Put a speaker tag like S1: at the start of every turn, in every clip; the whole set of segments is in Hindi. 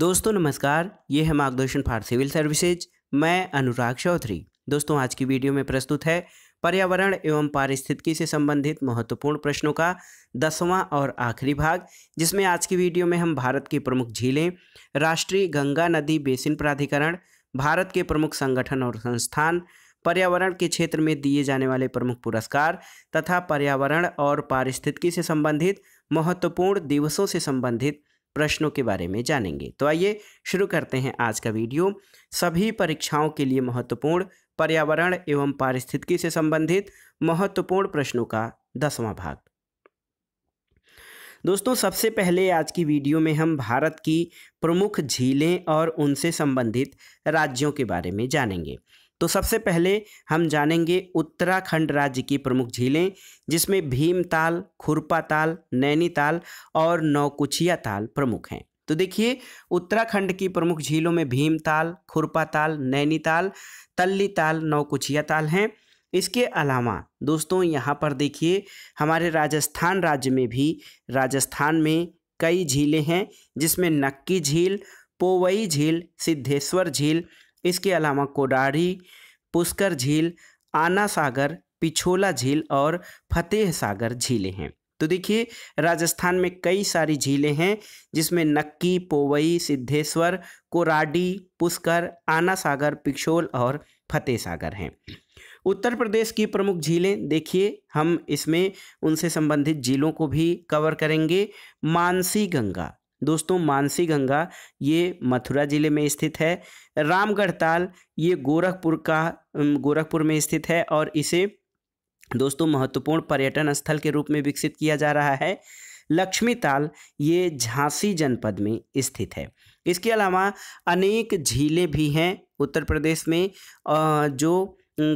S1: दोस्तों नमस्कार ये है मार्गदर्शन फॉर सिविल सर्विसेज मैं अनुराग चौधरी दोस्तों आज की वीडियो में प्रस्तुत है पर्यावरण एवं पारिस्थितिकी से संबंधित महत्वपूर्ण प्रश्नों का दसवां और आखिरी भाग जिसमें आज की वीडियो में हम भारत की प्रमुख झीलें राष्ट्रीय गंगा नदी बेसिन प्राधिकरण भारत के प्रमुख संगठन और संस्थान पर्यावरण के क्षेत्र में दिए जाने वाले प्रमुख पुरस्कार तथा पर्यावरण और पारिस्थितिकी से संबंधित महत्वपूर्ण दिवसों से संबंधित प्रश्नों के बारे में जानेंगे तो आइए शुरू करते हैं आज का वीडियो सभी परीक्षाओं के लिए महत्वपूर्ण पर्यावरण एवं पारिस्थितिकी से संबंधित महत्वपूर्ण प्रश्नों का दसवां भाग दोस्तों सबसे पहले आज की वीडियो में हम भारत की प्रमुख झीलें और उनसे संबंधित राज्यों के बारे में जानेंगे तो सबसे पहले हम जानेंगे उत्तराखंड राज्य की प्रमुख झीलें जिसमें भीमताल ताल नैनीताल और नौकुचिया ताल प्रमुख हैं तो देखिए उत्तराखंड की प्रमुख झीलों में भीमताल ताल नैनीताल तल्ली ताल नौकुचिया ताल हैं इसके अलावा दोस्तों यहाँ पर देखिए हमारे राजस्थान राज्य में भी राजस्थान में कई झीलें हैं जिसमें नक्की झील पोवई झील सिद्धेश्वर झील इसके अलावा कोडाढ़ी पुष्कर झील आना सागर पिछोला झील और फतेह सागर झीलें हैं तो देखिए राजस्थान में कई सारी झीलें हैं जिसमें नक्की पोवई सिद्धेश्वर कोराडी पुष्कर आना सागर पिछोल और फतेह सागर हैं उत्तर प्रदेश की प्रमुख झीलें देखिए हम इसमें उनसे संबंधित झीलों को भी कवर करेंगे मानसी गंगा दोस्तों मानसी गंगा ये मथुरा ज़िले में स्थित है रामगढ़ ताल ये गोरखपुर का गोरखपुर में स्थित है और इसे दोस्तों महत्वपूर्ण पर्यटन स्थल के रूप में विकसित किया जा रहा है लक्ष्मी ताल ये झांसी जनपद में स्थित है इसके अलावा अनेक झीलें भी हैं उत्तर प्रदेश में जो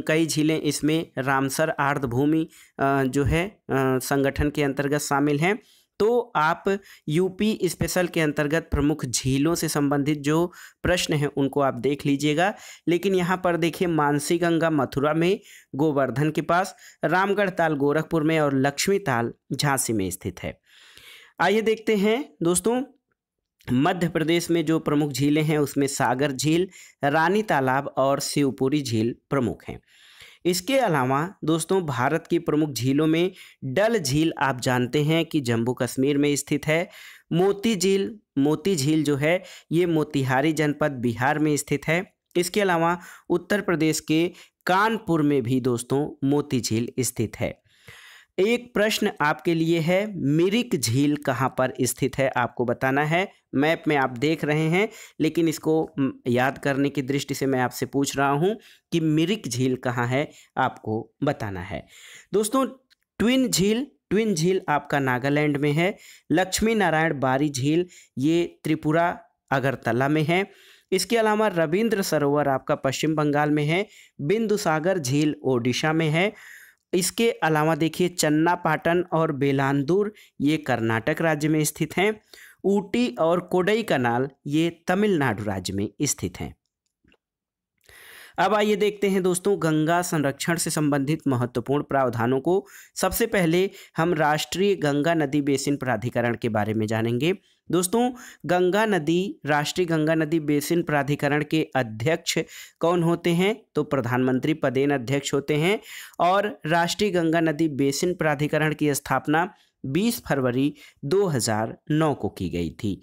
S1: कई झीलें इसमें रामसर आर्द्रभूमि जो है संगठन के अंतर्गत शामिल हैं तो आप यूपी स्पेशल के अंतर्गत प्रमुख झीलों से संबंधित जो प्रश्न हैं उनको आप देख लीजिएगा लेकिन यहाँ पर देखिए मानसी गंगा मथुरा में गोवर्धन के पास रामगढ़ ताल गोरखपुर में और लक्ष्मी ताल झांसी में स्थित है आइए देखते हैं दोस्तों मध्य प्रदेश में जो प्रमुख झीलें हैं उसमें सागर झील रानी तालाब और शिवपुरी झील प्रमुख हैं इसके अलावा दोस्तों भारत की प्रमुख झीलों में डल झील आप जानते हैं कि जम्मू कश्मीर में स्थित है मोती झील मोती झील जो है ये मोतिहारी जनपद बिहार में स्थित है इसके अलावा उत्तर प्रदेश के कानपुर में भी दोस्तों मोती झील स्थित है एक प्रश्न आपके लिए है मिरिक झील कहाँ पर स्थित है आपको बताना है मैप में आप देख रहे हैं लेकिन इसको याद करने की दृष्टि से मैं आपसे पूछ रहा हूँ कि मिरिक झील कहाँ है आपको बताना है दोस्तों ट्विन झील ट्विन झील आपका नागालैंड में है लक्ष्मी नारायण बारी झील ये त्रिपुरा अगरतला में है इसके अलावा रविंद्र सरोवर आपका पश्चिम बंगाल में है बिंदु सागर झील ओडिशा में है इसके अलावा देखिए चन्नापाटन और बेलांदूर ये कर्नाटक राज्य में स्थित हैं ऊटी और कोडई कनाल ये तमिलनाडु राज्य में स्थित हैं अब आइए देखते हैं दोस्तों गंगा संरक्षण से संबंधित महत्वपूर्ण प्रावधानों को सबसे पहले हम राष्ट्रीय गंगा नदी बेसिन प्राधिकरण के बारे में जानेंगे दोस्तों गंगा नदी राष्ट्रीय गंगा नदी बेसिन प्राधिकरण के अध्यक्ष कौन होते हैं तो प्रधानमंत्री पदेन अध्यक्ष होते हैं और राष्ट्रीय गंगा नदी बेसिन प्राधिकरण की स्थापना 20 फरवरी 2009 को की गई थी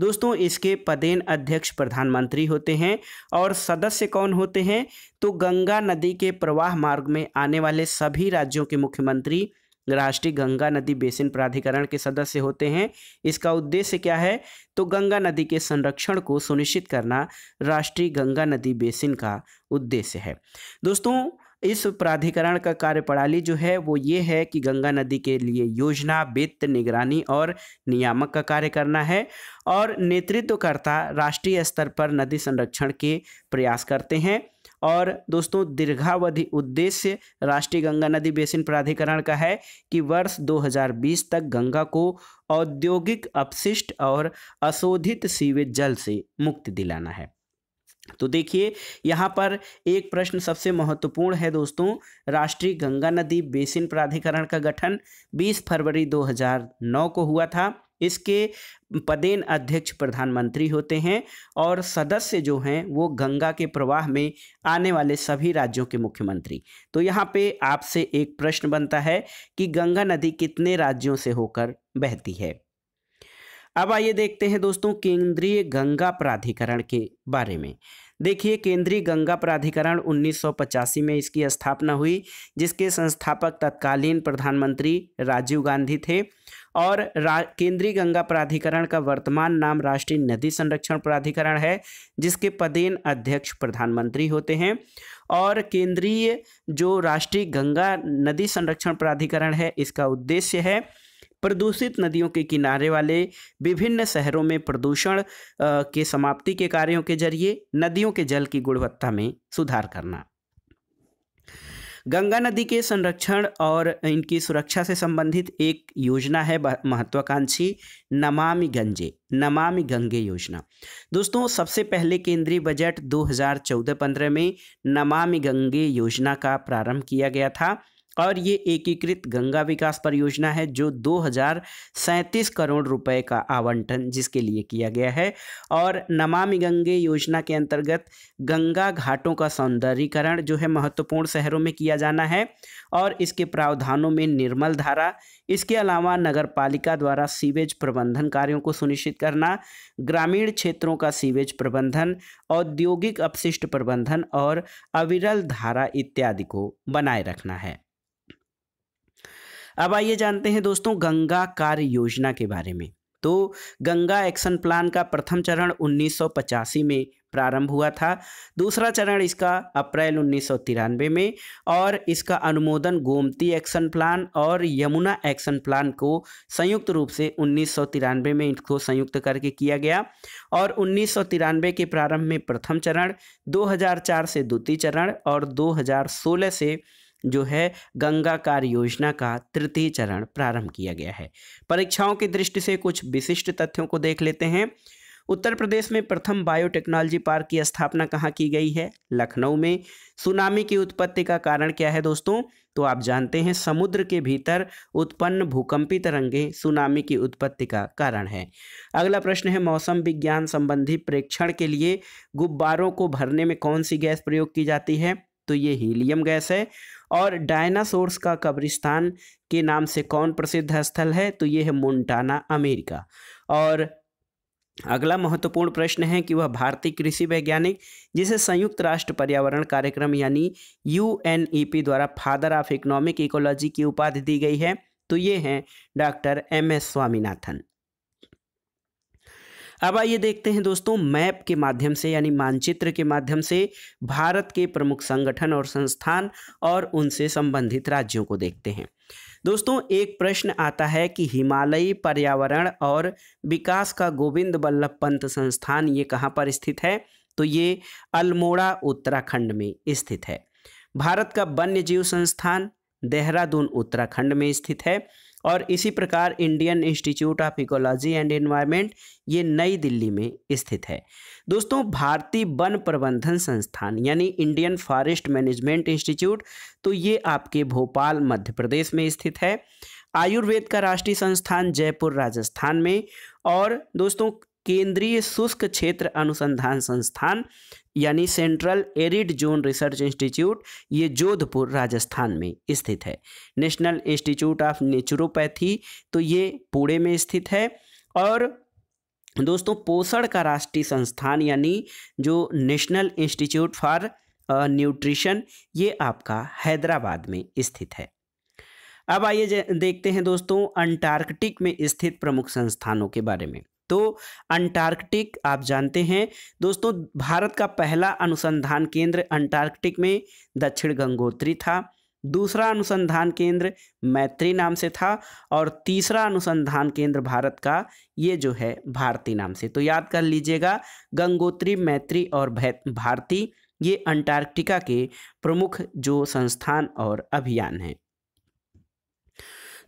S1: दोस्तों इसके पदेन अध्यक्ष प्रधानमंत्री होते हैं और सदस्य कौन होते हैं तो गंगा नदी के प्रवाह मार्ग में आने वाले सभी राज्यों के मुख्यमंत्री राष्ट्रीय गंगा नदी बेसिन प्राधिकरण के सदस्य होते हैं इसका उद्देश्य क्या है तो गंगा नदी के संरक्षण को सुनिश्चित करना राष्ट्रीय गंगा नदी बेसिन का उद्देश्य है दोस्तों इस प्राधिकरण का कार्यप्रणाली जो है वो ये है कि गंगा नदी के लिए योजना वित्त निगरानी और नियामक का कार्य करना है और नेतृत्वकर्ता राष्ट्रीय स्तर पर नदी संरक्षण के प्रयास करते हैं और दोस्तों दीर्घावधि उद्देश्य राष्ट्रीय गंगा नदी बेसिन प्राधिकरण का है कि वर्ष 2020 तक गंगा को औद्योगिक अपशिष्ट और अशोधित सीवेज जल से मुक्त दिलाना है तो देखिए यहाँ पर एक प्रश्न सबसे महत्वपूर्ण है दोस्तों राष्ट्रीय गंगा नदी बेसिन प्राधिकरण का गठन 20 फरवरी 2009 को हुआ था इसके पदेन अध्यक्ष प्रधानमंत्री होते हैं और सदस्य जो हैं वो गंगा के प्रवाह में आने वाले सभी राज्यों के मुख्यमंत्री तो यहाँ पे आपसे एक प्रश्न बनता है कि गंगा नदी कितने राज्यों से होकर बहती है अब आइए देखते हैं दोस्तों केंद्रीय गंगा प्राधिकरण के बारे में देखिए केंद्रीय गंगा प्राधिकरण 1985 में इसकी स्थापना हुई जिसके संस्थापक तत्कालीन प्रधानमंत्री राजीव गांधी थे और केंद्रीय गंगा प्राधिकरण का वर्तमान नाम राष्ट्रीय नदी संरक्षण प्राधिकरण है जिसके पदेन अध्यक्ष प्रधानमंत्री होते हैं और केंद्रीय जो राष्ट्रीय गंगा नदी संरक्षण प्राधिकरण है इसका उद्देश्य है प्रदूषित नदियों के किनारे वाले विभिन्न शहरों में प्रदूषण के समाप्ति के कार्यों के जरिए नदियों के जल की गुणवत्ता में सुधार करना गंगा नदी के संरक्षण और इनकी सुरक्षा से संबंधित एक योजना है महत्वाकांक्षी नमामि गंजे नमामि गंगे योजना दोस्तों सबसे पहले केंद्रीय बजट 2014-15 में नमामि गंगे योजना का प्रारंभ किया गया था और ये एकीकृत गंगा विकास परियोजना है जो दो करोड़ रुपए का आवंटन जिसके लिए किया गया है और नमामि गंगे योजना के अंतर्गत गंगा घाटों का सौंदर्यीकरण जो है महत्वपूर्ण शहरों में किया जाना है और इसके प्रावधानों में निर्मल धारा इसके अलावा नगर पालिका द्वारा सीवेज प्रबंधन कार्यों को सुनिश्चित करना ग्रामीण क्षेत्रों का सीवेज प्रबंधन औद्योगिक अपशिष्ट प्रबंधन और अविरल धारा इत्यादि को बनाए रखना है अब आइए जानते हैं दोस्तों गंगा कार्य योजना के बारे में तो गंगा एक्शन प्लान का प्रथम चरण उन्नीस में प्रारंभ हुआ था दूसरा चरण इसका अप्रैल उन्नीस में और इसका अनुमोदन गोमती एक्शन प्लान और यमुना एक्शन प्लान को संयुक्त रूप से उन्नीस में इनको संयुक्त करके किया गया और उन्नीस के प्रारंभ में प्रथम चरण 2004 से द्वितीय चरण और 2016 से जो है गंगा कार्य योजना का तृतीय चरण प्रारंभ किया गया है परीक्षाओं की दृष्टि से कुछ विशिष्ट तथ्यों को देख लेते हैं उत्तर प्रदेश में प्रथम बायोटेक्नोलॉजी पार्क की स्थापना कहाँ की गई है लखनऊ में सुनामी की उत्पत्ति का कारण क्या है दोस्तों तो आप जानते हैं समुद्र के भीतर उत्पन्न भूकंपी तरंगे सुनामी की उत्पत्ति का कारण है अगला प्रश्न है मौसम विज्ञान संबंधी प्रेक्षण के लिए गुब्बारों को भरने में कौन सी गैस प्रयोग की जाती है तो ये हीलियम गैस है और डायनासोर्स का कब्रिस्तान के नाम से कौन प्रसिद्ध स्थल है तो ये है मोन्टाना अमेरिका और अगला महत्वपूर्ण प्रश्न है कि वह भारतीय कृषि वैज्ञानिक जिसे संयुक्त राष्ट्र पर्यावरण कार्यक्रम यानी यू e द्वारा फादर ऑफ इकोनॉमिक इकोलॉजी की उपाधि दी गई है तो ये हैं डॉक्टर एम एस स्वामीनाथन अब आइए देखते हैं दोस्तों मैप के माध्यम से यानी मानचित्र के माध्यम से भारत के प्रमुख संगठन और संस्थान और उनसे संबंधित राज्यों को देखते हैं दोस्तों एक प्रश्न आता है कि हिमालयी पर्यावरण और विकास का गोविंद बल्लभ पंत संस्थान ये कहाँ पर स्थित है तो ये अल्मोड़ा उत्तराखंड में स्थित है भारत का वन्य जीव संस्थान देहरादून उत्तराखंड में स्थित है और इसी प्रकार Indian institute of ecology and environment ये नई दिल्ली में स्थित है दोस्तों भारतीय वन प्रबंधन संस्थान यानी इंडियन फॉरेस्ट मैनेजमेंट इंस्टीट्यूट तो ये आपके भोपाल मध्य प्रदेश में स्थित है आयुर्वेद का राष्ट्रीय संस्थान जयपुर राजस्थान में और दोस्तों केंद्रीय शुष्क क्षेत्र अनुसंधान संस्थान यानी central arid zone research institute ये जोधपुर राजस्थान में स्थित है नेशनल इंस्टीट्यूट ऑफ नेचुरोपैथी तो ये पुणे में स्थित है और दोस्तों पोषण का राष्ट्रीय संस्थान यानी जो नेशनल इंस्टीट्यूट फॉर न्यूट्रिशन ये आपका हैदराबाद में स्थित है अब आइए देखते हैं दोस्तों अंटार्कटिक में स्थित प्रमुख संस्थानों के बारे में तो अंटार्कटिक आप जानते हैं दोस्तों भारत का पहला अनुसंधान केंद्र अंटार्कटिक में दक्षिण गंगोत्री था दूसरा अनुसंधान केंद्र मैत्री नाम से था और तीसरा अनुसंधान केंद्र भारत का ये जो है भारती नाम से तो याद कर लीजिएगा गंगोत्री मैत्री और भारती ये अंटार्कटिका के प्रमुख जो संस्थान और अभियान हैं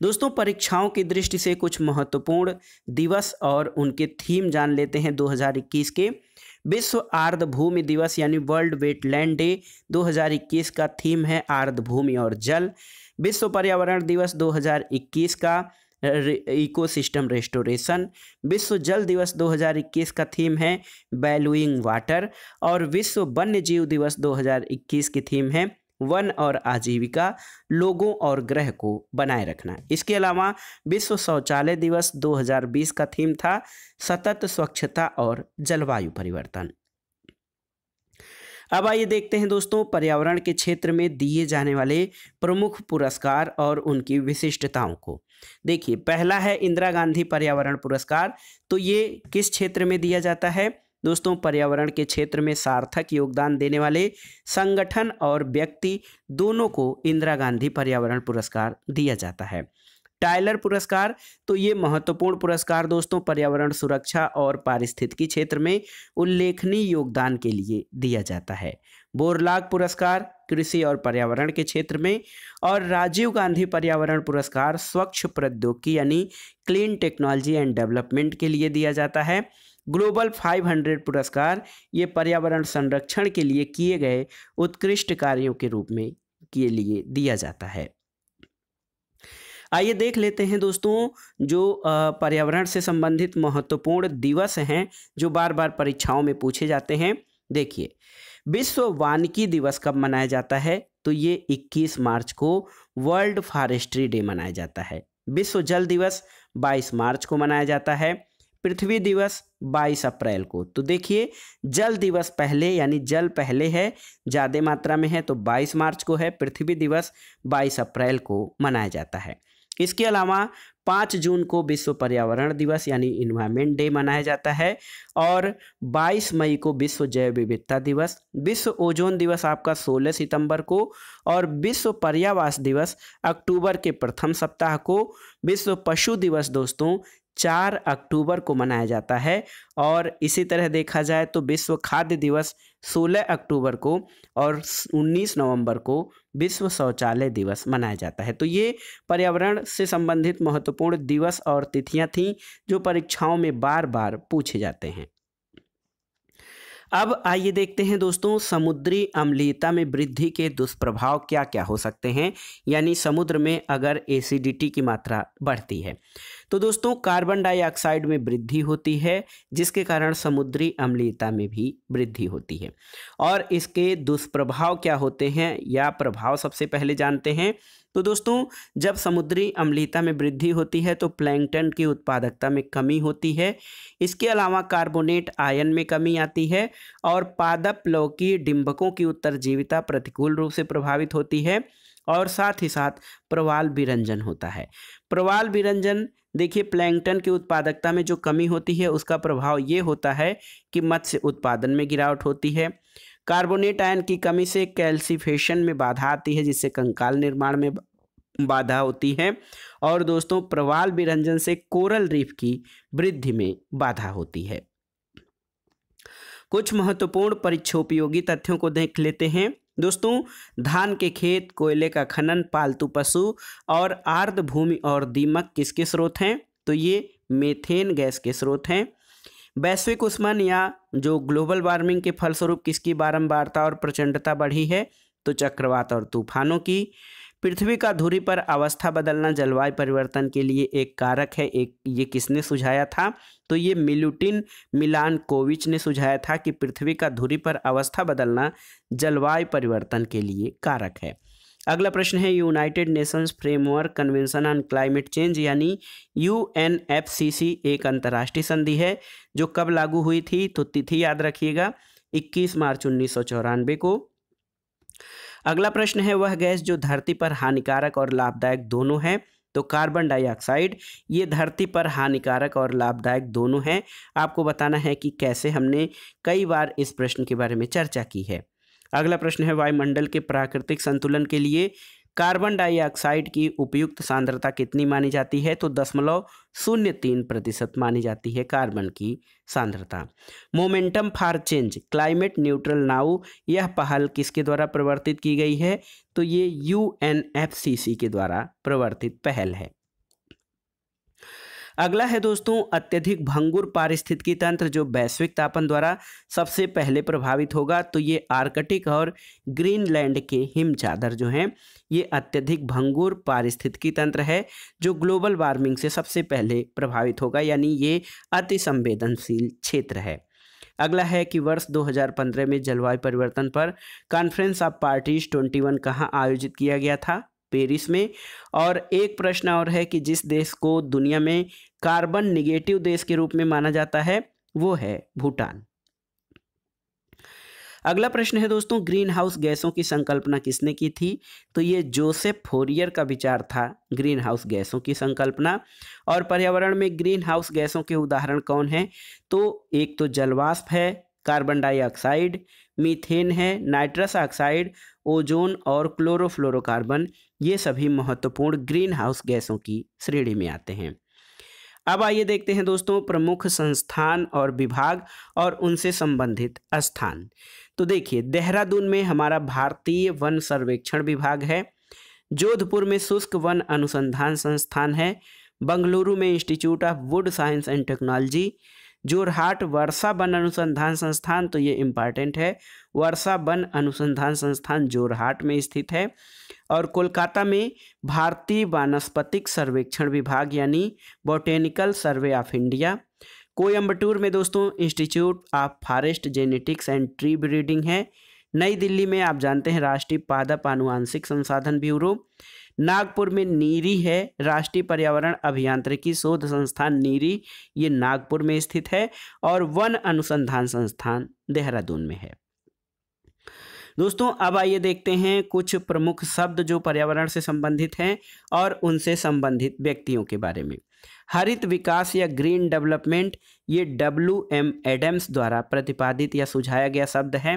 S1: दोस्तों परीक्षाओं की दृष्टि से कुछ महत्वपूर्ण दिवस और उनके थीम जान लेते हैं 2021 के विश्व आर्द्रभूमि दिवस यानी वर्ल्ड वेटलैंड डे 2021 का थीम है आर्द्रभूमि और जल विश्व पर्यावरण दिवस 2021 का इकोसिस्टम रेस्टोरेशन विश्व जल दिवस 2021 का थीम है बैलूइंग वाटर और विश्व वन्य जीव दिवस 2021 की थीम है वन और आजीविका लोगों और ग्रह को बनाए रखना इसके अलावा विश्व शौचालय दिवस 2020 का थीम था सतत स्वच्छता और जलवायु परिवर्तन अब आइए देखते हैं दोस्तों पर्यावरण के क्षेत्र में दिए जाने वाले प्रमुख पुरस्कार और उनकी विशिष्टताओं को देखिए पहला है इंदिरा गांधी पर्यावरण पुरस्कार तो ये किस क्षेत्र में दिया जाता है दोस्तों पर्यावरण के क्षेत्र में सार्थक योगदान देने वाले संगठन और व्यक्ति दोनों को इंदिरा गांधी पर्यावरण पुरस्कार दिया जाता है टाइलर पुरस्कार तो ये महत्वपूर्ण पुरस्कार दोस्तों पर्यावरण सुरक्षा और पारिस्थितिकी क्षेत्र में उल्लेखनीय योगदान के लिए दिया जाता है बोरलाग पुरस्कार कृषि और पर्यावरण के क्षेत्र में और राजीव गांधी पर्यावरण पुरस्कार स्वच्छ प्रौद्योगिकी यानी क्लीन टेक्नोलॉजी एंड डेवलपमेंट के लिए दिया जाता है ग्लोबल 500 पुरस्कार ये पर्यावरण संरक्षण के लिए किए गए उत्कृष्ट कार्यों के रूप में के लिए दिया जाता है आइए देख लेते हैं दोस्तों जो पर्यावरण से संबंधित महत्वपूर्ण दिवस हैं जो बार बार परीक्षाओं में पूछे जाते हैं देखिए विश्व वानिकी दिवस कब मनाया जाता है तो ये 21 मार्च को वर्ल्ड फॉरेस्ट्री डे मनाया जाता है विश्व जल दिवस 22 मार्च को मनाया जाता है पृथ्वी दिवस 22 अप्रैल को तो देखिए जल दिवस पहले यानी जल पहले है ज़्यादा मात्रा में है तो 22 मार्च को है पृथ्वी दिवस 22 अप्रैल को मनाया जाता है इसके अलावा पाँच जून को विश्व पर्यावरण दिवस यानी इन्वायरमेंट डे मनाया जाता है और 22 मई को विश्व जैव विविधता दिवस विश्व ओजोन दिवस आपका 16 सितंबर को और विश्व पर्यावास दिवस अक्टूबर के प्रथम सप्ताह को विश्व पशु दिवस दोस्तों चार अक्टूबर को मनाया जाता है और इसी तरह देखा जाए तो विश्व खाद्य दिवस 16 अक्टूबर को और 19 नवंबर को विश्व शौचालय दिवस मनाया जाता है तो ये पर्यावरण से संबंधित महत्वपूर्ण दिवस और तिथियां थीं जो परीक्षाओं में बार बार पूछे जाते हैं अब आइए देखते हैं दोस्तों समुद्री अम्लीयता में वृद्धि के दुष्प्रभाव क्या क्या हो सकते हैं यानी समुद्र में अगर एसिडिटी की मात्रा बढ़ती है तो दोस्तों कार्बन डाइऑक्साइड में वृद्धि होती है जिसके कारण समुद्री अम्लीयता में भी वृद्धि होती है और इसके दुष्प्रभाव क्या होते हैं या प्रभाव सबसे पहले जानते हैं तो दोस्तों जब समुद्री अम्लीयता में वृद्धि होती है तो प्लैंकटन की उत्पादकता में कमी होती है इसके अलावा कार्बोनेट आयन में कमी आती है और पादप लौकी डिम्बकों की उत्तरजीविता प्रतिकूल रूप से प्रभावित होती है और साथ ही साथ प्रवाल विरंजन होता है प्रवाल विरंजन देखिए प्लैंकटन की उत्पादकता में जो कमी होती है उसका प्रभाव ये होता है कि मत्स्य उत्पादन में गिरावट होती है कार्बोनेट आयन की कमी से कैल्सिफेशन में बाधा आती है जिससे कंकाल निर्माण में बाधा होती है और दोस्तों प्रवाल विरंजन से कोरल रीफ की वृद्धि में बाधा होती है कुछ महत्वपूर्ण परीक्षोपयोगी तथ्यों को देख लेते हैं दोस्तों धान के खेत कोयले का खनन पालतू पशु और आर्द्र भूमि और दीमक किसके स्रोत हैं तो ये मेथेन गैस के स्रोत हैं वैश्विक उष्मन या जो ग्लोबल वार्मिंग के फलस्वरूप किसकी बारंबारता और प्रचंडता बढ़ी है तो चक्रवात और तूफानों की पृथ्वी का धुरी पर अवस्था बदलना जलवायु परिवर्तन के लिए एक कारक है एक ये किसने सुझाया था तो ये मिलुटिन मिलान कोविच ने सुझाया था कि पृथ्वी का धुरी पर अवस्था बदलना जलवायु परिवर्तन के लिए कारक है अगला प्रश्न है United Nations framework convention on climate change यानी U N F C C एक अंतर्राष्ट्रीय संधि है जो कब लागू हुई थी तो तिथि याद रखिएगा 21 मार्च उन्नीस को अगला प्रश्न है वह गैस जो धरती पर हानिकारक और लाभदायक दोनों है तो कार्बन डाइऑक्साइड ये धरती पर हानिकारक और लाभदायक दोनों हैं आपको बताना है कि कैसे हमने कई बार इस प्रश्न के बारे में चर्चा की है अगला प्रश्न है वायुमंडल के प्राकृतिक संतुलन के लिए कार्बन डाइऑक्साइड की उपयुक्त सांद्रता कितनी मानी जाती है तो दशमलव शून्य तीन प्रतिशत मानी जाती है कार्बन की सांद्रता momentum for change climate neutral now यह पहल किसके द्वारा प्रवर्तित की गई है तो ये यू के द्वारा प्रवर्तित पहल है अगला है दोस्तों अत्यधिक भंगुर पारिस्थितिकी तंत्र जो वैश्विक तापन द्वारा सबसे पहले प्रभावित होगा तो ये आर्कटिक और ग्रीनलैंड के हिमचादर जो हैं ये अत्यधिक भंगुर पारिस्थितिकी तंत्र है जो ग्लोबल वार्मिंग से सबसे पहले प्रभावित होगा यानी ये अति संवेदनशील क्षेत्र है अगला है कि वर्ष 2015 में जलवायु परिवर्तन पर कॉन्फ्रेंस ऑफ पार्टीज 21 कहाँ आयोजित किया गया था पेरिस में और एक प्रश्न और है कि जिस देश को दुनिया में कार्बन निगेटिव देश के रूप में माना जाता है वो है भूटान अगला प्रश्न है दोस्तों ग्रीन हाउस गैसों की संकल्पना किसने की थी तो ये जोसेफ फोरियर का विचार था ग्रीन हाउस गैसों की संकल्पना और पर्यावरण में ग्रीन हाउस गैसों के उदाहरण कौन हैं तो एक तो जलवाष्प है कार्बन डाइऑक्साइड मीथेन है नाइट्रस ऑक्साइड ओजोन और क्लोरोफ्लोरोकार्बन ये सभी महत्वपूर्ण ग्रीन हाउस गैसों की श्रेणी में आते हैं अब आइए देखते हैं दोस्तों प्रमुख संस्थान और विभाग और उनसे संबंधित स्थान तो देखिए देहरादून में हमारा भारतीय वन सर्वेक्षण विभाग है जोधपुर में शुष्क वन अनुसंधान संस्थान है बंगलुरु में institute of wood science and technology Jorhat वर्षा वन अनुसंधान संस्थान तो ये इम्पॉर्टेंट है वर्षा वन अनुसंधान संस्थान जोरहाट में स्थित है और कोलकाता में भारतीय वानस्पतिक सर्वेक्षण विभाग यानी botanical survey of India Coimbatore में दोस्तों institute of forest genetics and tree breeding है नई दिल्ली में आप जानते हैं राष्ट्रीय पादप आनुवांशिक संसाधन ब्यूरो नागपुर में नीरी है राष्ट्रीय पर्यावरण अभियांत्रिकी शोध संस्थान नीरी ये नागपुर में स्थित है और वन अनुसंधान संस्थान देहरादून में है दोस्तों अब आइए देखते हैं कुछ प्रमुख शब्द जो पर्यावरण से संबंधित हैं और उनसे संबंधित व्यक्तियों के बारे में हरित विकास या ग्रीन डेवलपमेंट ये डब्ल्यू एम एडम्स द्वारा प्रतिपादित या सुझाया गया शब्द है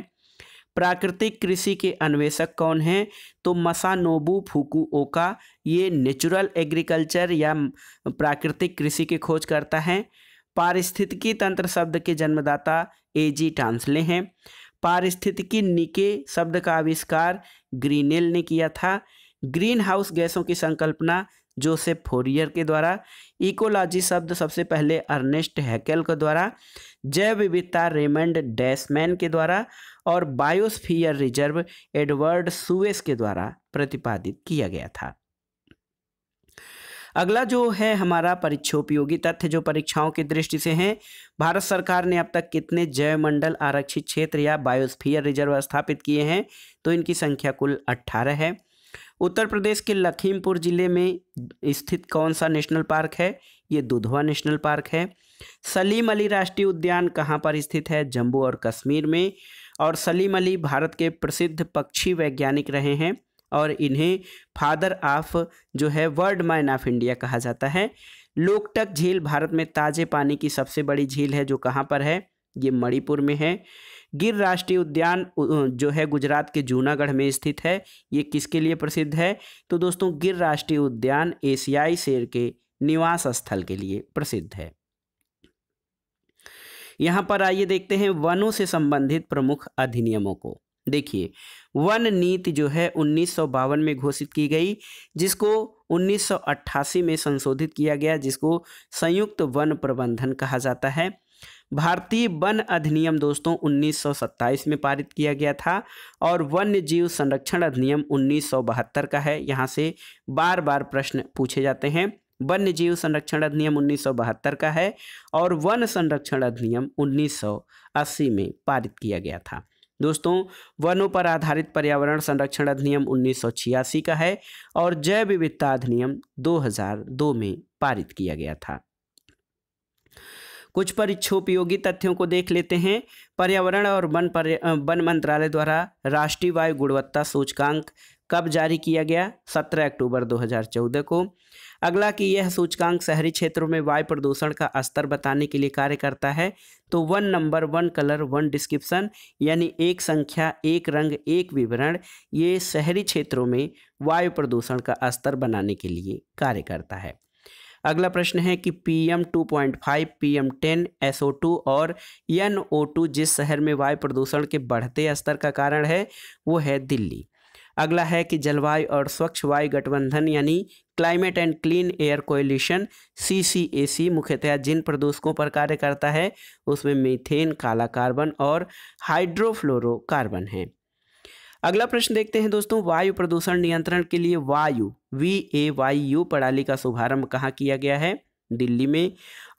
S1: प्राकृतिक कृषि के अन्वेषक कौन हैं तो मसानोबू फुकुओका ये नेचुरल एग्रीकल्चर या प्राकृतिक कृषि की खोज करता है पारिस्थितिकी तंत्र शब्द के जन्मदाता ए जी टांसले हैं पारिस्थितिकी निके शब्द का आविष्कार ग्रीनेल ने किया था ग्रीन हाउस गैसों की संकल्पना जोसेफ फोरियर के द्वारा इकोलॉजी शब्द सबसे पहले अर्नेस्ट हैकेल के द्वारा जैव विविधता रेमंड डैसमैन के द्वारा और बायोस्फीयर रिजर्व एडवर्ड सुवेस के द्वारा प्रतिपादित किया गया था अगला जो है हमारा परीक्षोपयोगी तथ्य जो परीक्षाओं की दृष्टि से हैं भारत सरकार ने अब तक कितने जैवमंडल आरक्षित क्षेत्र या बायोस्फीयर रिजर्व स्थापित किए हैं तो इनकी संख्या कुल अट्ठारह है उत्तर प्रदेश के लखीमपुर ज़िले में स्थित कौन सा नेशनल पार्क है ये दुधवा नेशनल पार्क है सलीम अली राष्ट्रीय उद्यान कहाँ पर स्थित है जम्मू और कश्मीर में और सलीम अली भारत के प्रसिद्ध पक्षी वैज्ञानिक रहे हैं और इन्हें फादर ऑफ जो है वर्ल्ड मैन ऑफ इंडिया कहा जाता है लोकटक झील भारत में ताजे पानी की सबसे बड़ी झील है जो कहाँ पर है ये मणिपुर में है गिर राष्ट्रीय उद्यान जो है गुजरात के जूनागढ़ में स्थित है ये किसके लिए प्रसिद्ध है तो दोस्तों गिर राष्ट्रीय उद्यान एशियाई शेर के निवास स्थल के लिए प्रसिद्ध है यहाँ पर आइए देखते हैं वनों से संबंधित प्रमुख अधिनियमों को देखिए वन नीति जो है उन्नीस में घोषित की गई जिसको 1988 में संशोधित किया गया जिसको संयुक्त वन प्रबंधन कहा जाता है भारतीय वन अधिनियम दोस्तों 1927 में पारित किया गया था और वन्य जीव संरक्षण अधिनियम उन्नीस का है यहाँ से बार बार प्रश्न पूछे जाते हैं वन्य जीव संरक्षण अधिनियम उन्नीस का है और वन संरक्षण अधिनियम 1980 में पारित किया गया था दोस्तों वनों पर आधारित पर्यावरण संरक्षण अधिनियम उन्नीस का है और जैव विविधता अधिनियम 2002 में पारित किया गया था कुछ परिक्षोपयोगी तथ्यों को देख लेते हैं पर्यावरण और वन पर वन मंत्रालय द्वारा राष्ट्रीय वायु गुणवत्ता सूचकांक कब जारी किया गया 17 अक्टूबर 2014 को अगला कि यह सूचकांक शहरी क्षेत्रों में वायु प्रदूषण का स्तर बताने के लिए कार्य करता है तो one number one colour one description यानी एक संख्या एक रंग एक विवरण ये शहरी क्षेत्रों में वायु प्रदूषण का स्तर बनाने के लिए कार्य करता है अगला प्रश्न है कि P M two point five P M ten S O two और एन ओ टू जिस शहर में वायु प्रदूषण के बढ़ते स्तर का कारण है वो है दिल्ली अगला है कि जलवायु और स्वच्छ वायु गठबंधन यानी climate and clean air coalition C C A C मुख्यतः जिन प्रदूषकों पर कार्य करता है उसमें मीथेन काला कार्बन और हाइड्रोफ्लोरोबन है अगला प्रश्न देखते हैं दोस्तों वायु प्रदूषण नियंत्रण के लिए वायु वी ए वाई यू प्रणाली का शुभारंभ कहाँ किया गया है दिल्ली में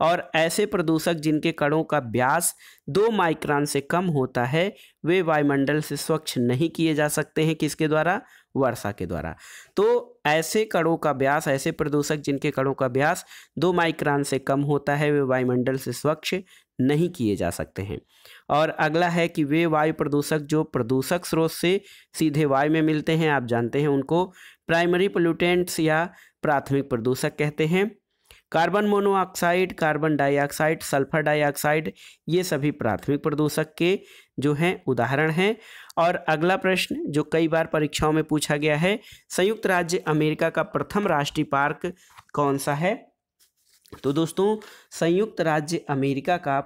S1: और ऐसे प्रदूषक जिनके कणों का व्यास दो माइक्रॉन से कम होता है वे वायुमंडल से स्वच्छ नहीं किए जा सकते हैं किसके द्वारा वर्षा के द्वारा तो ऐसे कणों का व्यास ऐसे प्रदूषक जिनके कणों का व्यास दो माइक्रान से कम होता है वे वायुमंडल से स्वच्छ नहीं किए जा सकते हैं और अगला है कि वे वायु प्रदूषक जो प्रदूषक स्रोत से सीधे वायु में मिलते हैं आप जानते हैं उनको प्राइमरी पोल्यूटेंट्स या प्राथमिक प्रदूषक कहते हैं carbon monoxide carbon dioxide sulphur dioxide ये सभी प्राथमिक प्रदूषक के जो हैं उदाहरण हैं और अगला प्रश्न जो कई बार परीक्षाओं में पूछा गया है संयुक्त राज्य अमेरिका का प्रथम राष्ट्रीय पार्क कौन सा है तो दोस्तों संयुक्त राज्य अमेरिका का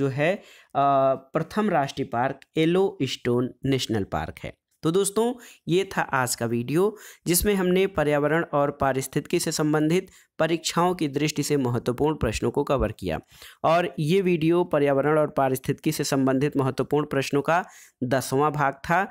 S1: जो है प्रथम राष्ट्रीय park Yellowstone national park है तो दोस्तों ये था आज का वीडियो जिसमें हमने पर्यावरण और पारिस्थितिकी से संबंधित परीक्षाओं की दृष्टि से महत्वपूर्ण प्रश्नों को कवर किया और ये वीडियो पर्यावरण और पारिस्थितिकी से संबंधित महत्वपूर्ण प्रश्नों का दसवां भाग था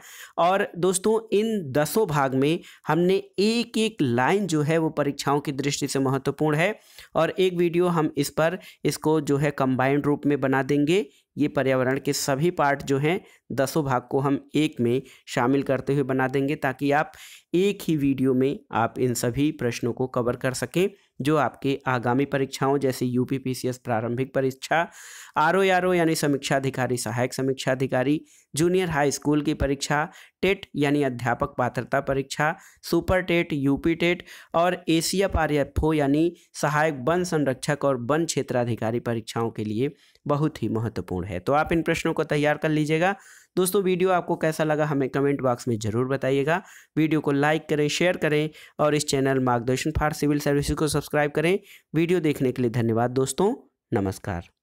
S1: और दोस्तों इन दसों भाग में हमने एक एक लाइन जो है वो परीक्षाओं की दृष्टि से महत्वपूर्ण है और एक वीडियो हम इस पर इसको जो है कंबाइंड रूप में बना देंगे ये पर्यावरण के सभी पार्ट जो हैं दसों भाग को हम एक में शामिल करते हुए बना देंगे ताकि आप एक ही वीडियो में आप इन सभी प्रश्नों को कवर कर सकें जो आपके आगामी परीक्षाओं जैसे यू प्रारंभिक परीक्षा आर ओ आर ओ यानी समीक्षाधिकारी सहायक समीक्षा अधिकारी जूनियर हाई स्कूल की परीक्षा टेट यानी अध्यापक पात्रता परीक्षा सुपर टेट यूपी टेट और एशिया पार्यफो यानी सहायक वन संरक्षक और वन क्षेत्राधिकारी परीक्षाओं के लिए बहुत ही महत्वपूर्ण है तो आप इन प्रश्नों को तैयार कर लीजिएगा दोस्तों वीडियो आपको कैसा लगा हमें कमेंट बॉक्स में ज़रूर बताइएगा वीडियो को लाइक करें शेयर करें और इस चैनल मार्गदर्शन फॉर सिविल सर्विसेज को सब्सक्राइब करें वीडियो देखने के लिए धन्यवाद दोस्तों नमस्कार